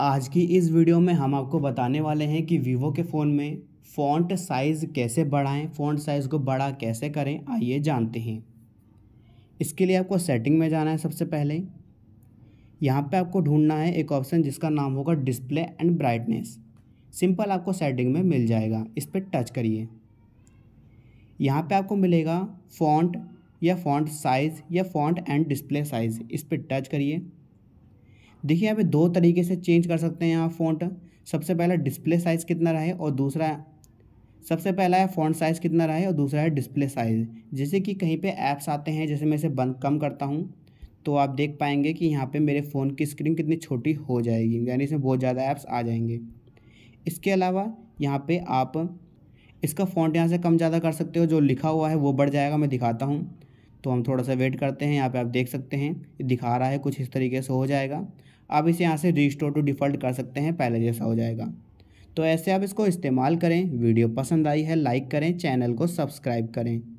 आज की इस वीडियो में हम आपको बताने वाले हैं कि वीवो के फ़ोन में फ़ॉन्ट साइज़ कैसे बढ़ाएं फ़ॉन्ट साइज़ को बड़ा कैसे करें आइए जानते हैं इसके लिए आपको सेटिंग में जाना है सबसे पहले यहाँ पे आपको ढूंढना है एक ऑप्शन जिसका नाम होगा डिस्प्ले एंड ब्राइटनेस सिंपल आपको सेटिंग में मिल जाएगा इस पर टच करिए यहाँ पे आपको मिलेगा फ़ॉन्ट या फ़ॉन्ट साइज़ या फ़ॉन्ट एंड डिस्प्ले साइज़ इस पर टच करिए देखिए यहाँ पे दो तरीके से चेंज कर सकते हैं यहाँ फ़ॉन्ट सबसे पहला डिस्प्ले साइज़ कितना रहे और दूसरा सबसे पहला है फ़ॉन्ट साइज़ कितना रहे और दूसरा है डिस्प्ले साइज़ जैसे कि कहीं पे ऐप्स आते हैं जैसे मैं इसे बंद कम करता हूँ तो आप देख पाएंगे कि यहाँ पे मेरे फ़ोन की स्क्रीन कितनी छोटी हो जाएगी यानी इसमें बहुत ज़्यादा ऐप्स आ जाएंगे इसके अलावा यहाँ पर आप इसका फ़ोन यहाँ से कम ज़्यादा कर सकते हो जो लिखा हुआ है वो बढ़ जाएगा मैं दिखाता हूँ तो हम थोड़ा सा वेट करते हैं यहाँ पे आप देख सकते हैं दिखा रहा है कुछ इस तरीके से हो जाएगा आप इसे यहाँ से रिस्टोर टू डिफ़ॉल्ट कर सकते हैं पहले जैसा हो जाएगा तो ऐसे आप इसको इस्तेमाल करें वीडियो पसंद आई है लाइक करें चैनल को सब्सक्राइब करें